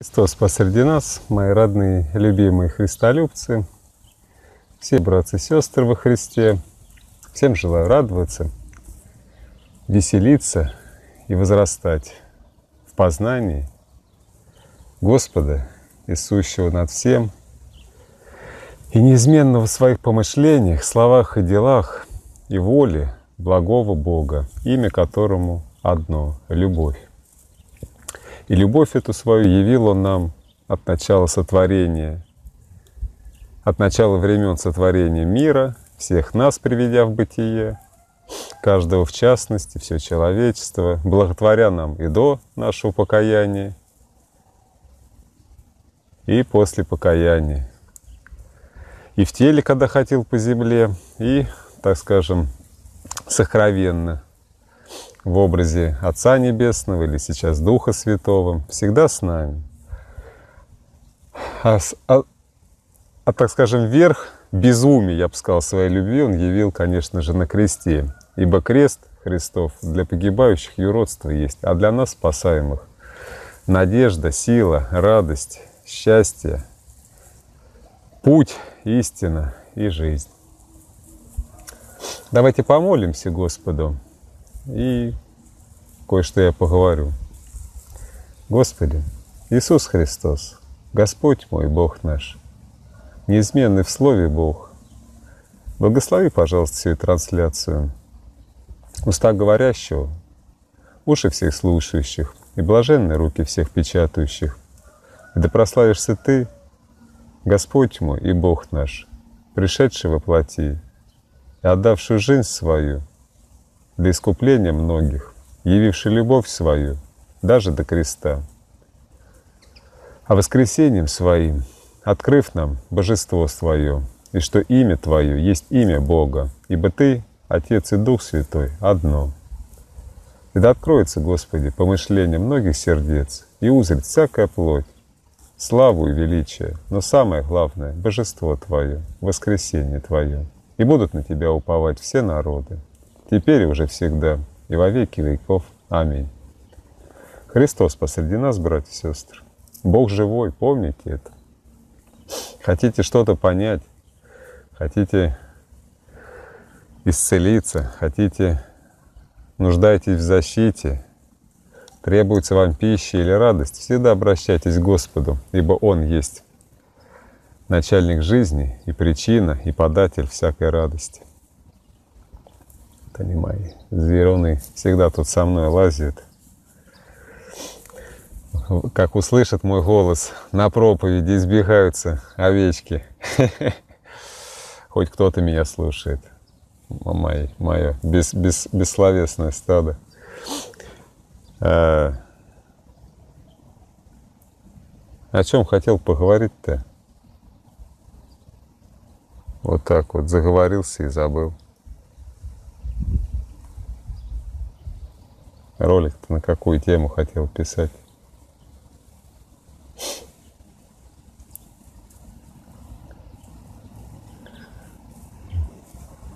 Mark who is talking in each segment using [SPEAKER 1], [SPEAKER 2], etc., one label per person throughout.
[SPEAKER 1] Христос посреди нас, мои родные, любимые христолюбцы, все братцы и сестры во Христе, всем желаю радоваться, веселиться и возрастать в познании Господа, Иисущего над всем, и неизменно в своих помышлениях, словах и делах и воле благого Бога, имя которому одно — любовь. И любовь эту свою явил Он нам от начала сотворения, от начала времен сотворения мира, всех нас приведя в бытие, каждого в частности, все человечество, благотворя нам и до нашего покаяния, и после покаяния. И в теле, когда ходил по земле, и, так скажем, сокровенно – в образе Отца Небесного или сейчас Духа Святого, всегда с нами. А, а, а так скажем, верх безумия, я бы сказал, своей любви он явил, конечно же, на кресте. Ибо крест Христов для погибающих юродство есть, а для нас спасаемых надежда, сила, радость, счастье, путь, истина и жизнь. Давайте помолимся Господу и кое-что я поговорю. Господи, Иисус Христос, Господь мой, Бог наш, неизменный в слове Бог, благослови, пожалуйста, всю трансляцию уста говорящего, уши всех слушающих и блаженные руки всех печатающих. И да прославишься Ты, Господь мой и Бог наш, пришедший во плоти и отдавший жизнь свою — до искупления многих, явивший любовь свою, даже до креста. А воскресением своим, открыв нам божество свое, и что имя Твое есть имя Бога, ибо Ты, Отец и Дух Святой, одно. И да откроется, Господи, помышление многих сердец, и узрит всякая плоть, славу и величие, но самое главное — божество Твое, воскресение Твое, и будут на Тебя уповать все народы теперь и уже всегда, и во веки веков. Аминь. Христос посреди нас, братья и сестры. Бог живой, помните это. Хотите что-то понять, хотите исцелиться, хотите, нуждаетесь в защите, требуется вам пища или радость, всегда обращайтесь к Господу, ибо Он есть начальник жизни и причина, и податель всякой радости это не мои. Звероны всегда тут со мной лазят. Как услышат мой голос на проповеди, избегаются овечки. Хоть кто-то меня слушает. Мое, мое бес, бес, бессловесное стадо. А, о чем хотел поговорить-то? Вот так вот заговорился и забыл. ролик на какую тему хотел писать.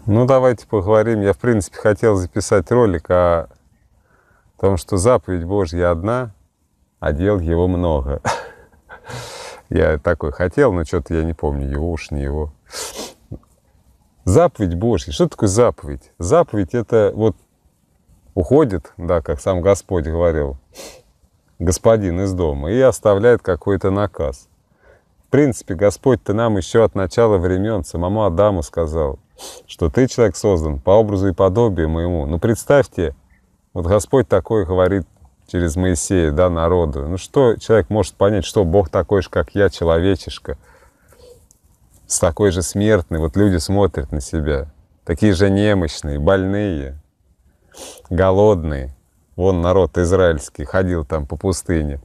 [SPEAKER 1] Ну, давайте поговорим. Я, в принципе, хотел записать ролик о том, что заповедь Божья одна, а дел его много. Я такой хотел, но что-то я не помню, его уж не его. Заповедь Божья. Что такое заповедь? Заповедь — это вот уходит, да, как сам Господь говорил, господин из дома, и оставляет какой-то наказ. В принципе, Господь-то нам еще от начала времен, самому Адаму сказал, что ты, человек, создан по образу и подобию моему. Ну, представьте, вот Господь такой говорит через Моисея, да, народу. Ну, что человек может понять, что Бог такой же, как я, человечишка, с такой же смертный. Вот люди смотрят на себя, такие же немощные, больные, голодные. Вон народ израильский ходил там по пустыне.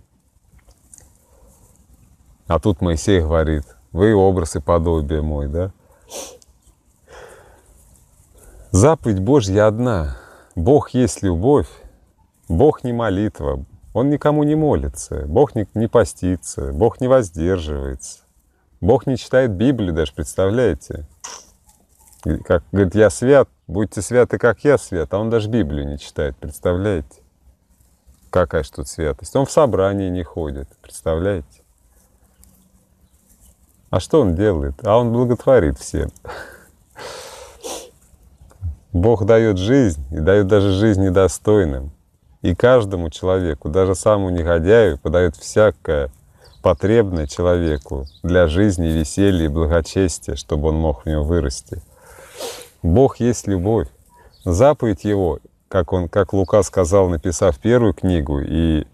[SPEAKER 1] А тут Моисей говорит, вы образ и подобие мой, да? Заповедь Божья одна. Бог есть любовь, Бог не молитва, Он никому не молится, Бог не, не постится, Бог не воздерживается, Бог не читает Библию даже, представляете? Как говорит, я свят, Будьте святы, как я свят, а он даже Библию не читает, представляете? Какая же тут святость? Он в собрании не ходит, представляете? А что он делает? А он благотворит всем. Бог дает жизнь и дает даже жизнь недостойным. И каждому человеку, даже самому негодяю, подает всякое потребное человеку для жизни, веселья и благочестия, чтобы он мог в нем вырасти. Бог есть любовь. Заповедь его, как, он, как Лука сказал, написав первую книгу, и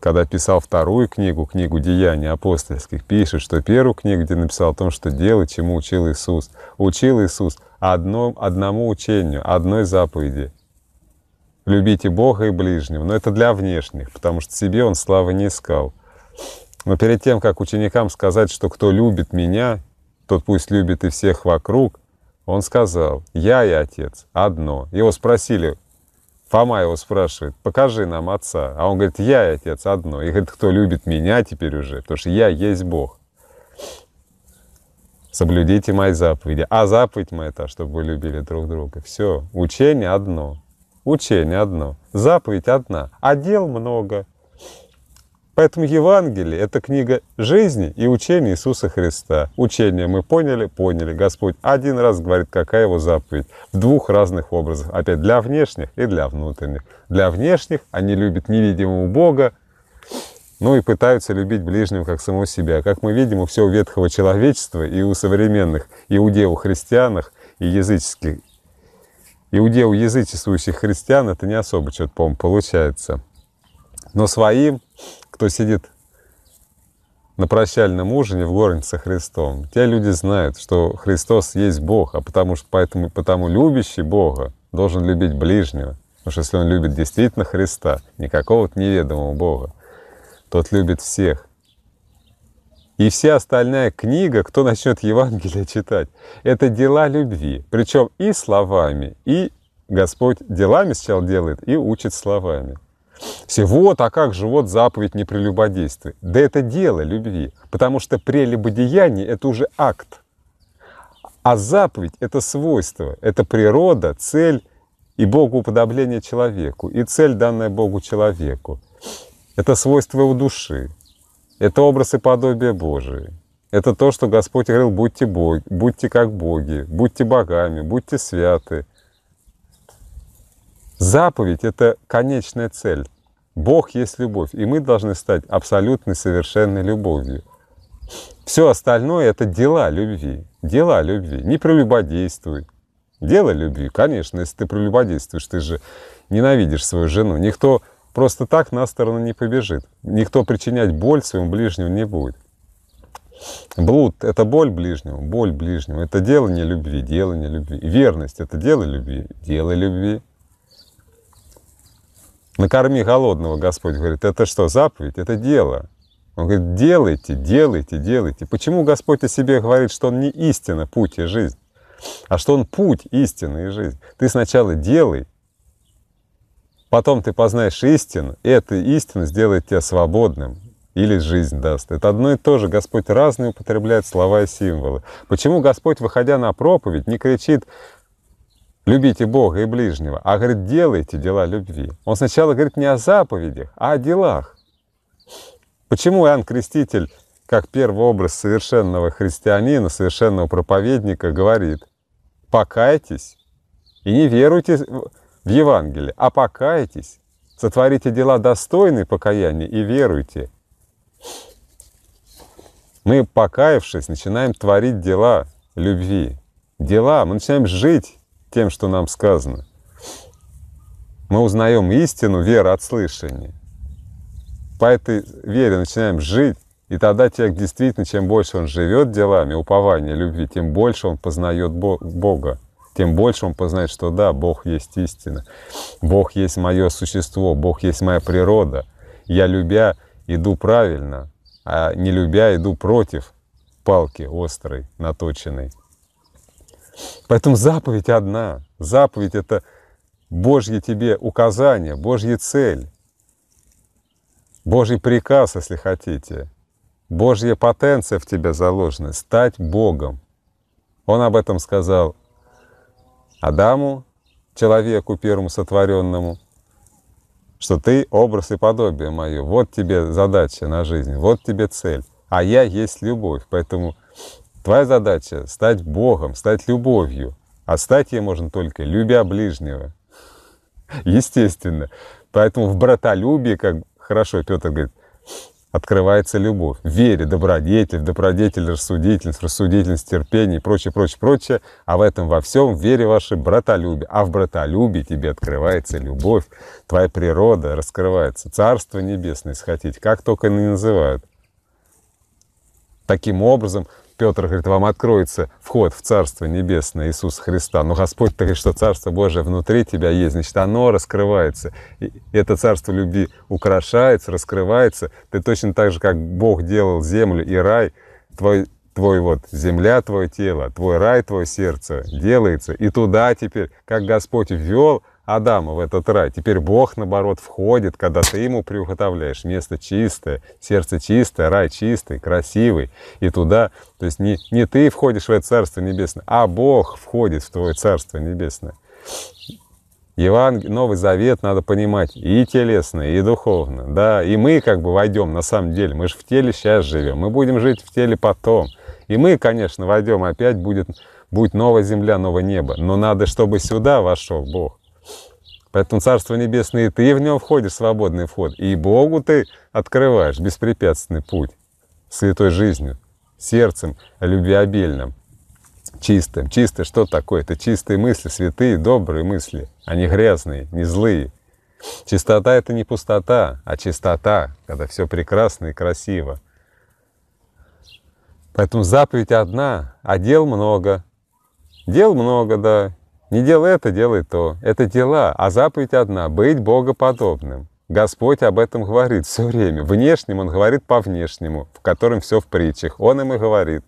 [SPEAKER 1] когда писал вторую книгу, книгу Деяний апостольских», пишет, что первую книгу, где написал о том, что делать, чему учил Иисус. Учил Иисус одно одному учению, одной заповеди. Любите Бога и ближнего. Но это для внешних, потому что себе он славы не искал. Но перед тем, как ученикам сказать, что кто любит меня, тот пусть любит и всех вокруг, он сказал, я и отец одно. Его спросили, Фома его спрашивает, покажи нам отца. А он говорит, я и отец одно. И говорит, кто любит меня теперь уже, потому что я есть Бог. Соблюдите мои заповеди. А заповедь моя та, чтобы вы любили друг друга. Все, учение одно. Учение одно. Заповедь одна. А дел много. Поэтому Евангелие – это книга жизни и учения Иисуса Христа. Учение мы поняли, поняли. Господь один раз говорит, какая его заповедь. В двух разных образах. Опять для внешних и для внутренних. Для внешних они любят невидимого Бога, ну и пытаются любить ближнего как самого себя. Как мы видим, у всего ветхого человечества и у современных иудеев-христианах и языческих, иудеев-язычествующих христиан это не особо что-то, по-моему, получается. Но своим кто сидит на прощальном ужине в горнице со Христом, те люди знают, что Христос есть Бог, а потому что поэтому, потому любящий Бога должен любить ближнего. Потому что если он любит действительно Христа, не какого-то неведомого Бога, тот любит всех. И вся остальная книга, кто начнет Евангелие читать, это дела любви. Причем и словами, и Господь делами сначала делает, и учит словами. Все, вот, а как же, вот заповедь не прелюбодействия. Да это дело любви, потому что прелюбодеяние – это уже акт. А заповедь – это свойство, это природа, цель и Богу уподобление человеку, и цель, данная Богу человеку. Это свойство у души, это образ и подобие Божие. Это то, что Господь говорил, будьте, боги, будьте как боги, будьте богами, будьте святы, Заповедь – это конечная цель. Бог есть любовь, и мы должны стать абсолютной, совершенной любовью. Все остальное – это дела любви. Дела любви. Не прелюбодействуй. Дело любви, конечно, если ты прелюбодействуешь, ты же ненавидишь свою жену. Никто просто так на сторону не побежит. Никто причинять боль своему ближнему не будет. Блуд – это боль ближнему, боль ближнему. Это дело не любви, дело не любви. Верность – это дело любви, дело любви накорми голодного, Господь говорит, это что, заповедь? Это дело. Он говорит, делайте, делайте, делайте. Почему Господь о себе говорит, что Он не истина, путь и жизнь, а что Он путь, истина и жизнь? Ты сначала делай, потом ты познаешь истину, и эта истина сделает тебя свободным или жизнь даст. Это одно и то же. Господь разные употребляет слова и символы. Почему Господь, выходя на проповедь, не кричит любите Бога и ближнего, а, говорит, делайте дела любви. Он сначала говорит не о заповедях, а о делах. Почему Иоанн Креститель, как первый образ совершенного христианина, совершенного проповедника, говорит, покайтесь и не веруйте в Евангелие, а покайтесь, сотворите дела достойные покаяния и веруйте. Мы, покаявшись, начинаем творить дела любви. Дела, мы начинаем жить тем, что нам сказано. Мы узнаем истину, вера от слышания. По этой вере начинаем жить, и тогда человек действительно, чем больше он живет делами упования, любви, тем больше он познает Бога, тем больше он познает, что да, Бог есть истина, Бог есть мое существо, Бог есть моя природа. Я, любя, иду правильно, а не любя, иду против палки острой, наточенной. Поэтому заповедь одна. Заповедь — это Божье тебе указание, Божья цель, Божий приказ, если хотите, Божья потенция в тебе заложена — стать Богом. Он об этом сказал Адаму, человеку первому сотворенному, что ты образ и подобие мое, вот тебе задача на жизнь, вот тебе цель, а я есть любовь, поэтому — Твоя задача — стать Богом, стать любовью. А стать ей можно только, любя ближнего. Естественно. Поэтому в братолюбии, как хорошо Петр говорит, открывается любовь. В вере, добродетель, добродетель, рассудительность, рассудительность, терпение и прочее, прочее, прочее. А в этом во всем вере ваше братолюбие. А в братолюбии тебе открывается любовь, твоя природа раскрывается. Царство небесное, если хотите, как только не называют. Таким образом, Петр говорит, вам откроется вход в Царство Небесное Иисуса Христа. Но Господь говорит, что Царство Божие внутри тебя есть, значит, оно раскрывается. И это Царство любви украшается, раскрывается. Ты точно так же, как Бог делал землю и рай, твой твой вот земля, твое тело, твой рай, твое сердце делается. И туда теперь, как Господь ввел Адама в этот рай. Теперь Бог, наоборот, входит, когда ты ему приуготовляешь. Место чистое, сердце чистое, рай чистый, красивый. И туда, то есть не, не ты входишь в это Царство Небесное, а Бог входит в твое Царство Небесное. Евангел... Новый Завет надо понимать и телесно, и духовно. Да, и мы как бы войдем на самом деле. Мы же в теле сейчас живем, мы будем жить в теле потом. И мы, конечно, войдем опять, будет, будет новая земля, новое небо. Но надо, чтобы сюда вошел Бог. Поэтому Царство Небесное, и ты в него входишь, свободный вход. И Богу ты открываешь беспрепятственный путь святой жизнью, сердцем любвеобильным, чистым. Чистое что такое? Это чистые мысли, святые, добрые мысли, а не грязные, не злые. Чистота — это не пустота, а чистота, когда все прекрасно и красиво. Поэтому заповедь одна, а дел много. Дел много, да, не делай это, делай то. Это дела, а заповедь одна – быть богоподобным. Господь об этом говорит все время. Внешним он говорит по внешнему, в котором все в притчах. Он им и говорит.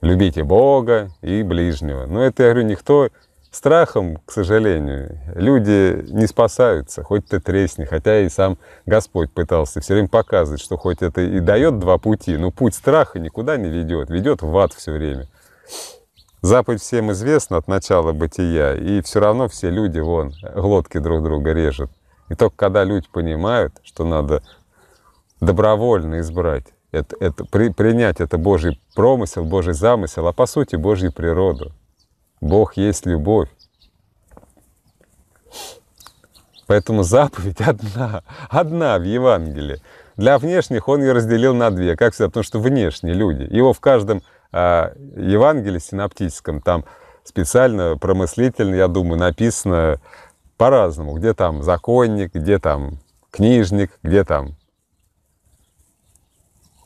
[SPEAKER 1] Любите Бога и ближнего. Но это, я говорю, никто страхом, к сожалению, люди не спасаются, хоть ты тресни, хотя и сам Господь пытался все время показывать, что хоть это и дает два пути, но путь страха никуда не ведет, ведет в ад все время. Заповедь всем известна от начала бытия, и все равно все люди, вон, глотки друг друга режут. И только когда люди понимают, что надо добровольно избрать, это, это, при, принять это Божий промысел, Божий замысел, а по сути Божью природу. Бог есть любовь. Поэтому заповедь одна, одна в Евангелии. Для внешних он ее разделил на две, как всегда, потому что внешние люди. Его в каждом а Евангелии синаптическом там специально промыслительно, я думаю, написано по-разному. Где там законник, где там книжник, где там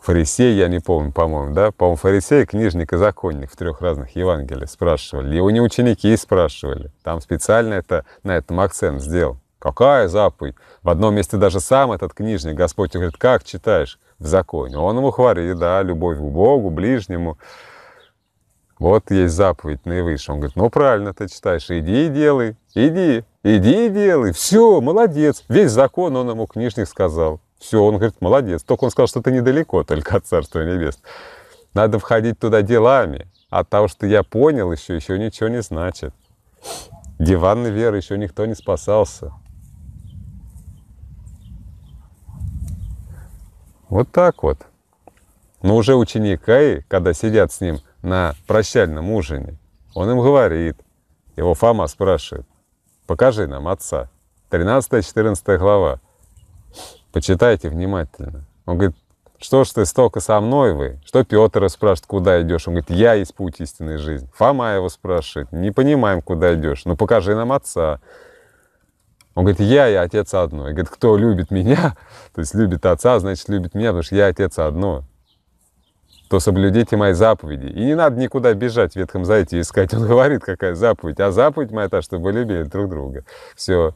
[SPEAKER 1] фарисей, я не помню, по-моему, да? По-моему, фарисей, книжник и законник в трех разных Евангелиях спрашивали. Его не ученики и спрашивали. Там специально это, на этом акцент сделал. Какая заповедь? В одном месте даже сам этот книжник, Господь говорит, как читаешь? в законе. Он ему хвалит, да, любовь к Богу, ближнему. Вот есть заповедь наивысшая. Он говорит, ну правильно ты читаешь, иди и делай, иди, иди и делай, все, молодец. Весь закон он ему книжник сказал. Все, он говорит, молодец. Только он сказал, что ты недалеко только от Царства небес. Надо входить туда делами. От того, что я понял еще, еще ничего не значит. Диванной веры еще никто не спасался. Вот так вот. Но уже ученик Каи, когда сидят с ним на прощальном ужине, он им говорит, его Фома спрашивает, покажи нам отца. 13-14 глава. Почитайте внимательно. Он говорит, что ж ты столько со мной вы? Что Петр спрашивает, куда идешь? Он говорит, я есть путь истинной жизни. Фома его спрашивает, не понимаем, куда идешь, Ну покажи нам отца. Он говорит, я и отец одно. И говорит, кто любит меня, то есть любит отца, значит любит меня, потому что я отец одно, то соблюдите мои заповеди. И не надо никуда бежать в Ветхом Завете искать. Он говорит, какая заповедь. А заповедь моя та, чтобы любили друг друга. Все.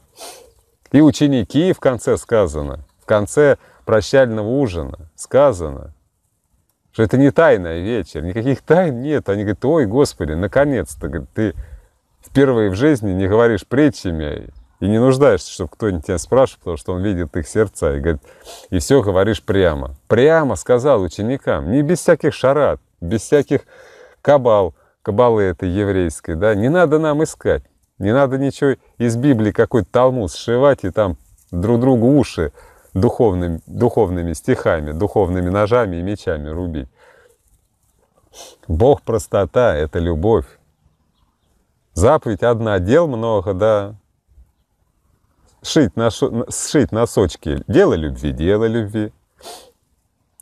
[SPEAKER 1] И ученики в конце сказано, в конце прощального ужина сказано, что это не тайная вечер, никаких тайн нет. Они говорят, ой, Господи, наконец-то, ты впервые в жизни не говоришь притчами, и не нуждаешься, чтобы кто-нибудь тебя спрашивал, потому что он видит их сердца и говорит, и все говоришь прямо. Прямо сказал ученикам, не без всяких шарат, без всяких кабал, кабалы этой еврейской, да, не надо нам искать, не надо ничего из Библии какой-то талмуд сшивать и там друг другу уши духовными, духовными стихами, духовными ножами и мечами рубить. Бог простота — это любовь. Заповедь одна, дел много, да, шить, носо, сшить носочки. Дело любви, дело любви.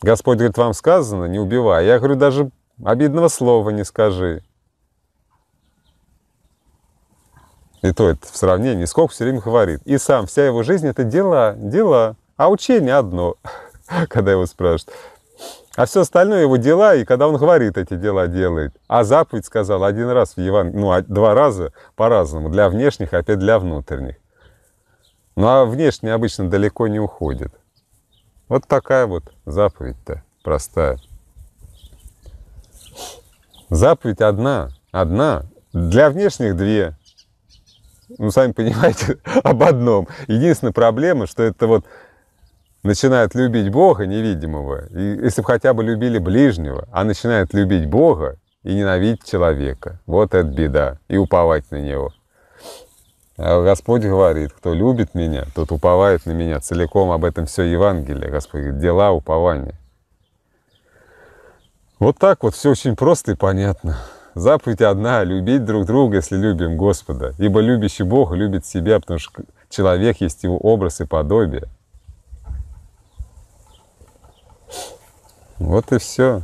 [SPEAKER 1] Господь говорит, вам сказано, не убивай. Я говорю, даже обидного слова не скажи. И то это в сравнении, сколько все время говорит. И сам, вся его жизнь — это дела, дела. А учение одно, когда его спрашивают. А все остальное его дела, и когда он говорит, эти дела делает. А заповедь сказал один раз в Евангелии, ну, а два раза по-разному, для внешних, опять для внутренних. Ну а внешне обычно далеко не уходит. Вот такая вот заповедь-то простая. Заповедь одна, одна. Для внешних две. Ну, сами понимаете, об одном. Единственная проблема, что это вот начинают любить Бога невидимого, и если бы хотя бы любили ближнего, а начинают любить Бога и ненавидеть человека. Вот это беда. И уповать на него. А Господь говорит, кто любит меня, тот уповает на меня. Целиком об этом все Евангелие. Господь говорит, дела упования. Вот так вот все очень просто и понятно. Заповедь одна – любить друг друга, если любим Господа. Ибо любящий Бог любит себя, потому что человек есть его образ и подобие. Вот и все.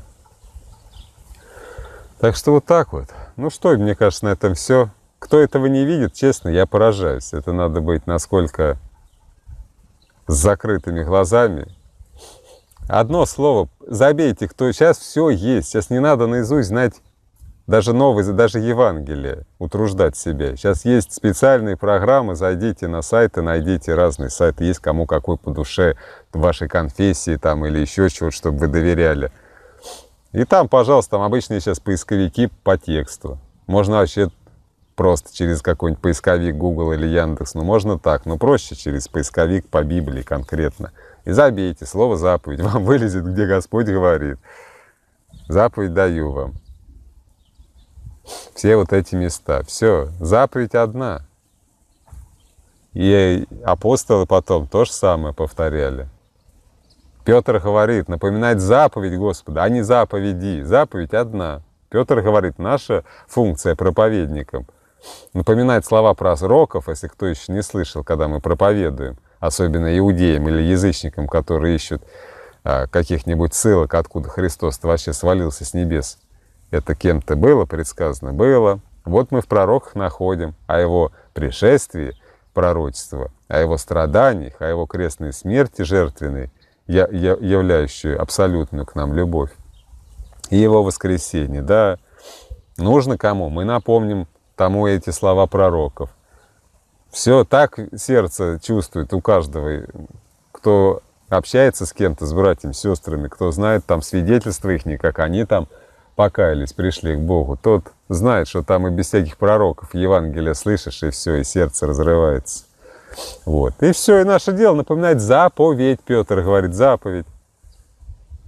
[SPEAKER 1] Так что вот так вот. Ну что, мне кажется, на этом все. Кто этого не видит, честно, я поражаюсь. Это надо быть насколько с закрытыми глазами. Одно слово, забейте, кто сейчас все есть. Сейчас не надо наизусть знать даже новые, даже Евангелие, утруждать себе. Сейчас есть специальные программы, зайдите на сайты, найдите разные сайты, есть кому какой по душе вашей конфессии там или еще чего-то, чтобы вы доверяли. И там, пожалуйста, там обычные сейчас поисковики по тексту. Можно вообще просто через какой-нибудь поисковик Google или Яндекс. Ну, можно так, но проще через поисковик по Библии конкретно. И забейте слово «заповедь». Вам вылезет, где Господь говорит. Заповедь даю вам. Все вот эти места. Все, заповедь одна. И апостолы потом то же самое повторяли. Петр говорит, напоминать заповедь Господа, а не заповеди. Заповедь одна. Петр говорит, наша функция проповедникам напоминает слова про пророков, если кто еще не слышал, когда мы проповедуем, особенно иудеям или язычникам, которые ищут а, каких-нибудь ссылок, откуда Христос вообще свалился с небес. Это кем-то было предсказано? Было. Вот мы в пророках находим о его пришествии, пророчество, о его страданиях, о его крестной смерти жертвенной, я, я, являющую абсолютную к нам любовь, и его воскресение. Да, нужно кому? Мы напомним тому эти слова пророков. Все так сердце чувствует у каждого, кто общается с кем-то, с братьями, сестрами, кто знает там свидетельства их, как они там покаялись, пришли к Богу, тот знает, что там и без всяких пророков Евангелие слышишь, и все, и сердце разрывается. Вот. И все, и наше дело напоминать заповедь, Петр говорит, заповедь.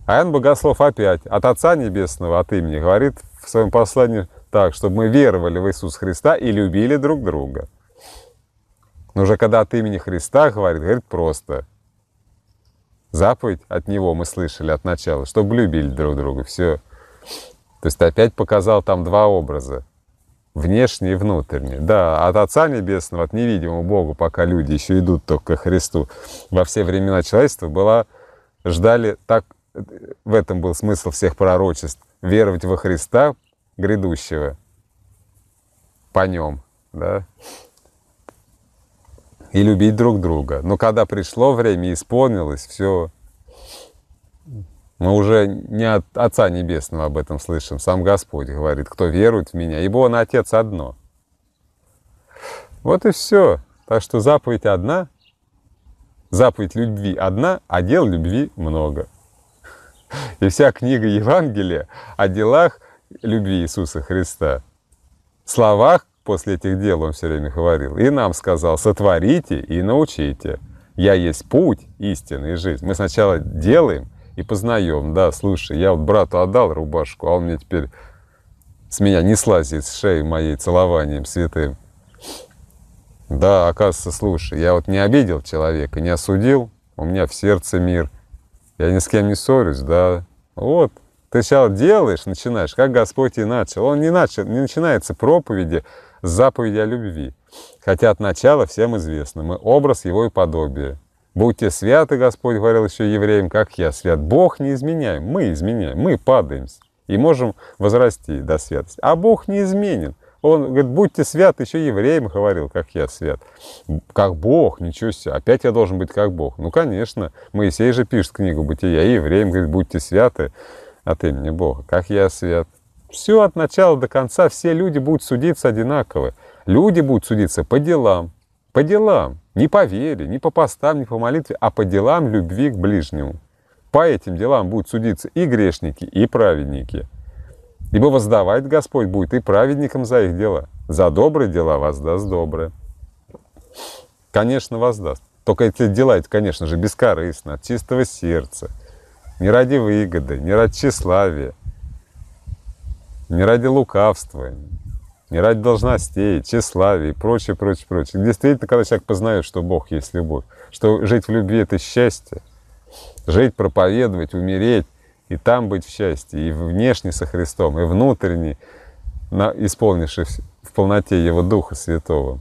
[SPEAKER 1] А Иоанн Богослов опять от Отца Небесного, от имени, говорит в своем послании, так, чтобы мы веровали в Иисуса Христа и любили друг друга. Но уже когда от имени Христа говорит, говорит просто. Заповедь от Него мы слышали от начала, чтобы любили друг друга, все. То есть ты опять показал там два образа, внешний и внутренний. Да, от Отца Небесного, от невидимого Бога, пока люди еще идут только к Христу, во все времена человечества была, ждали так, э, в этом был смысл всех пророчеств, веровать во Христа, грядущего по нем, да, и любить друг друга. Но когда пришло время, исполнилось, все, мы уже не от Отца Небесного об этом слышим, сам Господь говорит, кто верует в Меня, ибо Он Отец одно. Вот и все. Так что заповедь одна, заповедь любви одна, а дел любви много. И вся книга Евангелия о делах любви Иисуса Христа. В словах после этих дел он все время говорил. И нам сказал, сотворите и научите. Я есть путь, истина и жизнь. Мы сначала делаем и познаем, да, слушай, я вот брату отдал рубашку, а он мне теперь с меня не слазит с шеи моей целованием святым. Да, оказывается, слушай, я вот не обидел человека, не осудил, у меня в сердце мир, я ни с кем не ссорюсь, да, вот, ты сначала делаешь, начинаешь, как Господь и начал. Он не, начал, не начинается проповеди с заповеди о любви. Хотя от начала всем известно, мы образ Его и подобие. Будьте святы, Господь говорил еще евреям, как я свят. Бог не изменяем, мы изменяем, мы падаем и можем возрасти до святости. А Бог не изменен. Он говорит, будьте святы, еще евреям говорил, как я свят. Как Бог, ничего себе, опять я должен быть как Бог. Ну, конечно, Моисей же пишет книгу «Бытия», и евреям говорит, будьте святы, от имени Бога, как я свят. Все от начала до конца, все люди будут судиться одинаково. Люди будут судиться по делам, по делам, не по вере, не по постам, не по молитве, а по делам любви к ближнему. По этим делам будут судиться и грешники, и праведники. Ибо воздавать Господь будет и праведникам за их дела. За добрые дела воздаст доброе. Конечно, воздаст. Только эти дела, конечно же, бескорыстно, от чистого сердца – не ради выгоды, не ради тщеславия, не ради лукавства, не ради должностей, тщеславия и прочее, прочее, прочее. Действительно, когда человек познает, что Бог есть любовь, что жить в любви – это счастье, жить, проповедовать, умереть, и там быть в счастье, и внешне со Христом, и внутренне, исполнившись в полноте Его Духа Святого.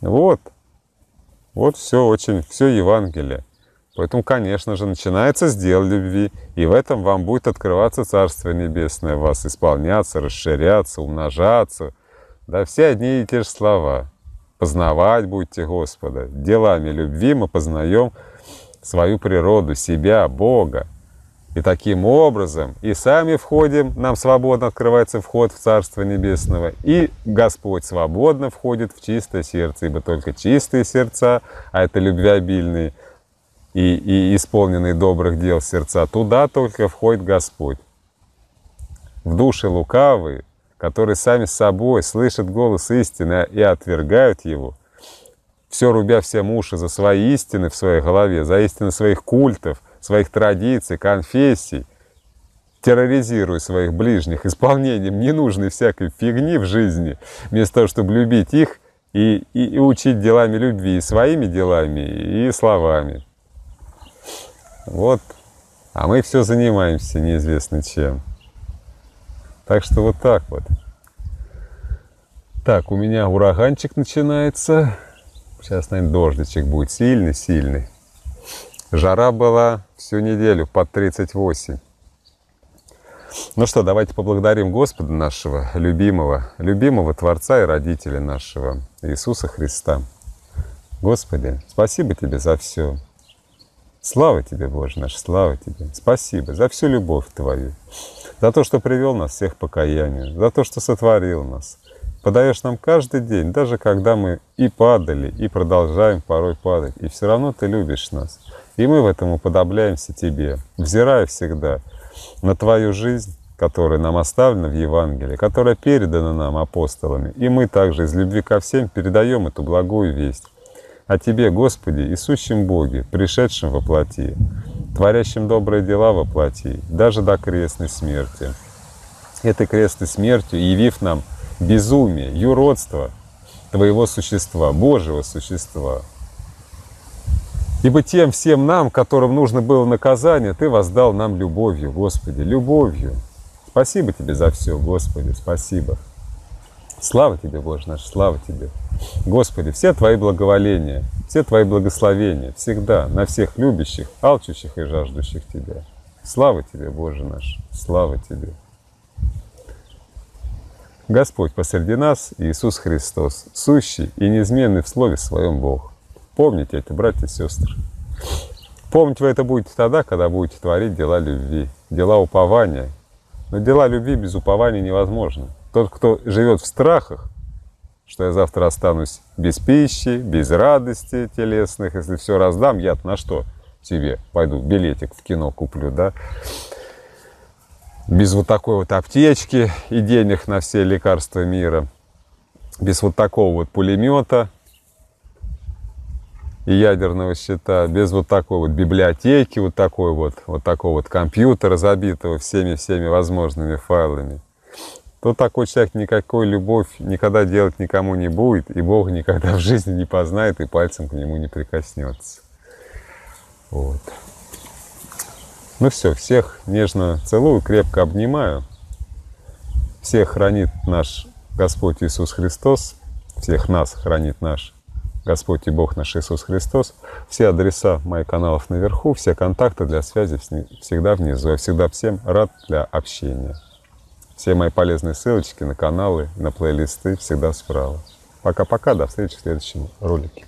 [SPEAKER 1] Вот. Вот все очень, все Евангелие. Поэтому, конечно же, начинается с дел любви, и в этом вам будет открываться Царство Небесное, в вас исполняться, расширяться, умножаться. Да, все одни и те же слова. Познавать будете Господа. Делами любви мы познаем свою природу, себя, Бога. И таким образом и сами входим, нам свободно открывается вход в Царство Небесного, и Господь свободно входит в чистое сердце, ибо только чистые сердца, а это любвеобильные – и, и исполненный добрых дел сердца, туда только входит Господь. В души лукавые, которые сами с собой слышат голос истины и отвергают его, все рубя всем уши за свои истины в своей голове, за истины своих культов, своих традиций, конфессий, терроризируя своих ближних исполнением ненужной всякой фигни в жизни, вместо того, чтобы любить их и, и, и учить делами любви, и своими делами, и словами. Вот. А мы все занимаемся неизвестно чем. Так что вот так вот. Так, у меня ураганчик начинается. Сейчас, наверное, дождичек будет сильный-сильный. Жара была всю неделю под 38. Ну что, давайте поблагодарим Господа нашего, любимого, любимого Творца и Родителя нашего, Иисуса Христа. Господи, спасибо Тебе за все. Слава тебе, Боже наш, слава тебе. Спасибо за всю любовь твою, за то, что привел нас всех к покаянию, за то, что сотворил нас. Подаешь нам каждый день, даже когда мы и падали, и продолжаем порой падать, и все равно ты любишь нас. И мы в этом уподобляемся тебе, взирая всегда на твою жизнь, которая нам оставлена в Евангелии, которая передана нам апостолами. И мы также из любви ко всем передаем эту благую весть о Тебе, Господи, Иисущем Боге, пришедшем во плоти, творящим добрые дела во плоти, даже до крестной смерти. Этой крестной смертью явив нам безумие, юродство Твоего существа, Божьего существа. Ибо тем всем нам, которым нужно было наказание, Ты воздал нам любовью, Господи, любовью. Спасибо Тебе за все, Господи, спасибо. Слава Тебе, Боже наш, слава Тебе. Господи, все Твои благоволения, все Твои благословения всегда на всех любящих, алчущих и жаждущих Тебя. Слава Тебе, Боже наш, слава Тебе. Господь посреди нас, Иисус Христос, сущий и неизменный в Слове Своем Бог. Помните это, братья и сестры. Помните, вы это будете тогда, когда будете творить дела любви, дела упования. Но дела любви без упования невозможно – тот, кто живет в страхах, что я завтра останусь без пищи, без радости телесных, если все раздам, я на что себе пойду билетик в кино куплю, да? Без вот такой вот аптечки и денег на все лекарства мира, без вот такого вот пулемета и ядерного счета, без вот такой вот библиотеки, вот такой вот, вот такого вот компьютера, забитого всеми-всеми возможными файлами – то такой человек никакой любовь никогда делать никому не будет, и Бог никогда в жизни не познает, и пальцем к нему не прикоснется. Вот. Ну все, всех нежно целую, крепко обнимаю. Всех хранит наш Господь Иисус Христос, всех нас хранит наш Господь и Бог наш Иисус Христос. Все адреса моих каналов наверху, все контакты для связи всегда внизу. Я всегда всем рад для общения. Все мои полезные ссылочки на каналы, на плейлисты всегда справа. Пока-пока, до встречи в следующем ролике.